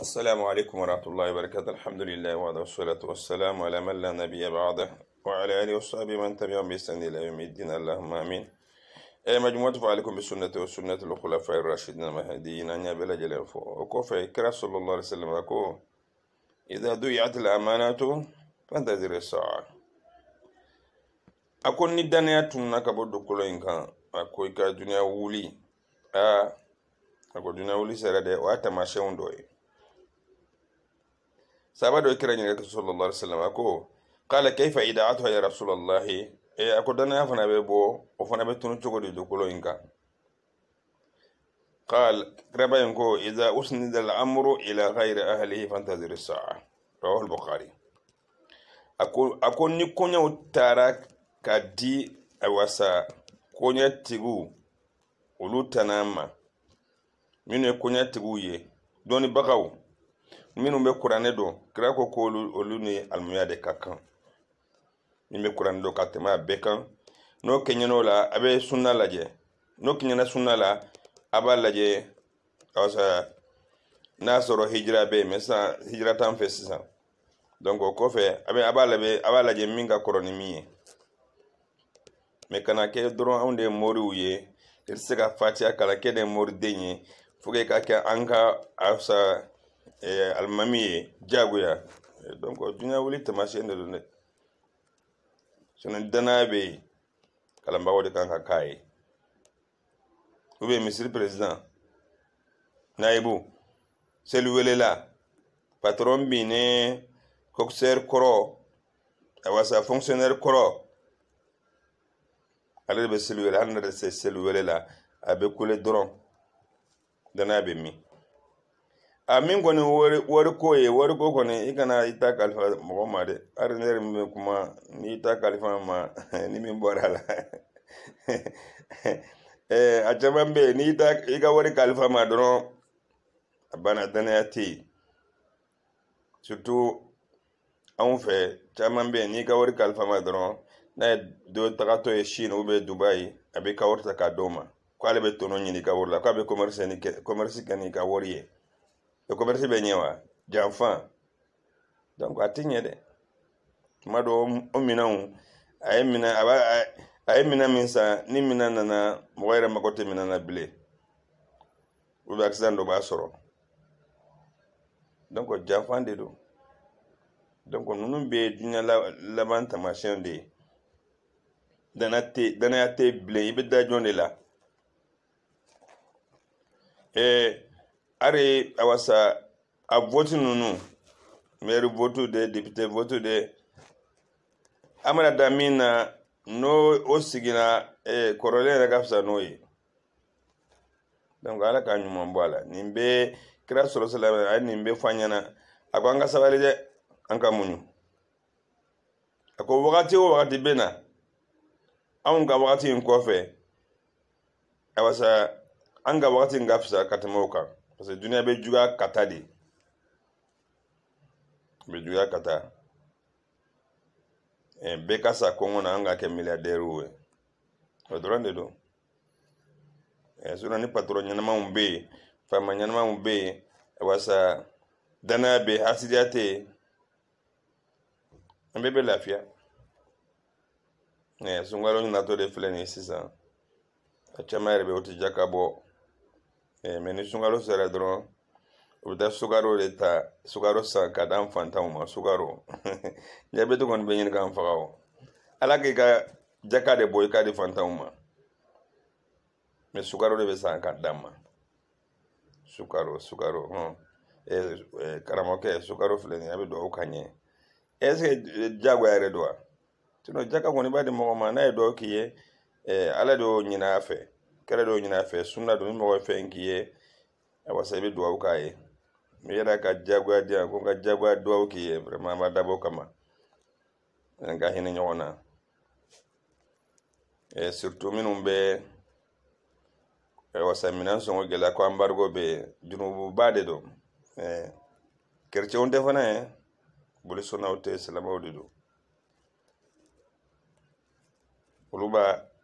السلام عليكم ورحمة الله وبركاته الحمد لله وعلى والصلاة والسلام على من لا نبي بعده وعلى آله وصحبه من تبعهم بإحسان إلى يوم الدين اللهم آمين أي مجموعة فعليكم بالسنة وسنة الخلفاء الراشدين المهديين أن يبلغ جل وكوفة كرا صلى الله عليه وسلم أكو إذا ضيعت الأمانة فانتظر الساعة أكون ندانية تنك بدو كلين كان أكو إكا دنيا ولي آه أكو دنيا ولي سرده وأتماشى وندوي sahaba dɔ kira ɲininka sallallahu alaihi wasallam ko kala kaifa ida'atuha ya rasulullahi e eh, a ko danaya fana bɛ bɔ o fana bɛ tunu cogo di dugukolo in kan قال كربين كو إذا أسند الأمر إلى غير أهله فانتظر الساعة رواه البخاري أكون نكون يوتارا كدي أوسا كون يتغو ولو تناما من يكون يتغو يه دوني بغاو minnu bɛ kuranɛ dɔn kira ko ko olu ni alimuya de ka kan min bɛ kuranɛ dɔn ka tɛmɛ a bɛɛ kan n'o kɛɲɛna o la a bɛ sunna lajɛ n'o kɛɲɛna sunna la a b'a lajɛ asa n'a sɔrɔ hijira bɛ yen mɛ sisan hijira t'an fɛ sisan donc o kɔfɛ a bɛ a b'a lajɛ a b'a lajɛ min ka kɔrɔ ni min ye mɛ kana kɛ dɔrɔn anw de ye moriw ye i tɛ se ka fatiya kalan k'e de ye moriden ye fo ka kɛ an ka asa alimami ye diyagoya eh, donc dunuya wuli taamasiyɛn de don dɛ sinɔn danaya bɛ yen kalanbagaw de kan ka k'a ye ou bien misiri président naibu seli welela patron bi ni coxer kɔrɔ awasa fonctionnaire kɔrɔ ale de bɛ seli wele hali n'a yɛrɛ tɛ se seli wele a bɛ kule dɔrɔn danaya bɛ min. a min kɔni wariko ye wariko kɔni i kana i ta kalifa mɔgɔ ma dɛ hali ne yɛrɛ min bɛ kuma n'i ta kalifa ma ni min bɔra a la a caman bɛ yen n'i ta i ka wari kalifa ma dɔrɔn a banna danaya tɛ yen surtout anw fɛ caman bɛ yen n'i ka wari kalifa ma dɔrɔn n'a ye dɔ tagatɔ ye chine ou bien dubayi a bɛ i ka wari ta k'a d'o ma k'ale bɛ tɔnɔ ɲini i ka wari la k'a bɛ commerce kɛ n'i ka wari ye. e-commerce bɛ ɲɛ wa janfan donc a tɛ ɲɛ dɛ tuma dɔ o minɛnw a ye minɛn a b'a a ye minɛn min san ni minɛn nana mɔgɔ yɛrɛ mako tɛ minɛn na bilen ou bien accident dɔ b'a sɔrɔ donc janfan de don donc ninnu bɛ diɲɛ laban taamasiyɛnw de ye danaya tɛ bilen i bɛ da jɔn de la ɛɛ. are awasa a vote nunu maire vote de député vote de amana damina n'o o sigina eh, korole na ka fisa n'o ye donc ala ka ɲuman bɔ nimbe kira sɔrɔ silamɛ a ye nin bɛ fɔ an ɲɛna a ka sabali dɛ an ka muɲu a wagati o wagati bena na anw ka wagati in uh, kɔfɛ a wasa ka fisa kan parce que duniya bɛ juguya ka taa de bɛ juguya ka taa bɛɛ ka sa kɔngɔ na an ka kɛ miliyardɛriw ye o dɔrɔn de don sinɔ ni patɔrɔn ɲɛnamaw bɛ yen faama ɲɛnamaw bɛ yen walasa danaya bɛ yen hasidiya tɛ yen an bɛɛ bɛ lafiya sunkalo natɔ de filɛ nin ye sisan a caman yɛrɛ bɛ o tɛ ja ka bɔ Eh, ni sunkalo sera dɔrɔn u bɛ taa sukaro de ta sukaro san ka taa fantanw ma sukaro jabɛti kɔni bɛ ɲini k'an faga o ala k'i ka jaka de bɔ i k'a di fantanw ma mɛ sukaro de bɛ san ka d'an ma sukaro sukaro hɔn hmm. e, e, karamɔgɔkɛ sukaro filɛ nin e ye eh, a bɛ dugawu ka ɲɛ ɛseke diyagoya yɛrɛ don wa jaka kɔni b'a di mɔgɔ ma n'a ye dɔw k'i ye ala de y'o ɲin'a fɛ kɛra dɔw ɲin'a fɛ sunna don ni mɔgɔ fɛn k'i ye a wasa i bɛ dugawu k'a ye mɛ yɛrɛ ka diyagoya di yan ko ka diyagoya dugawu k'i ye vraiment an b'a kama ka hinɛ ɲɔgɔn na e, surtout minnu bɛ wasa minɛn sɔngɔ gɛlɛya ko embargo bɛ junububa de don e, kerecɛnw tɛ fana ye bolisɔnnaw tɛ silamɛw de don olu b'a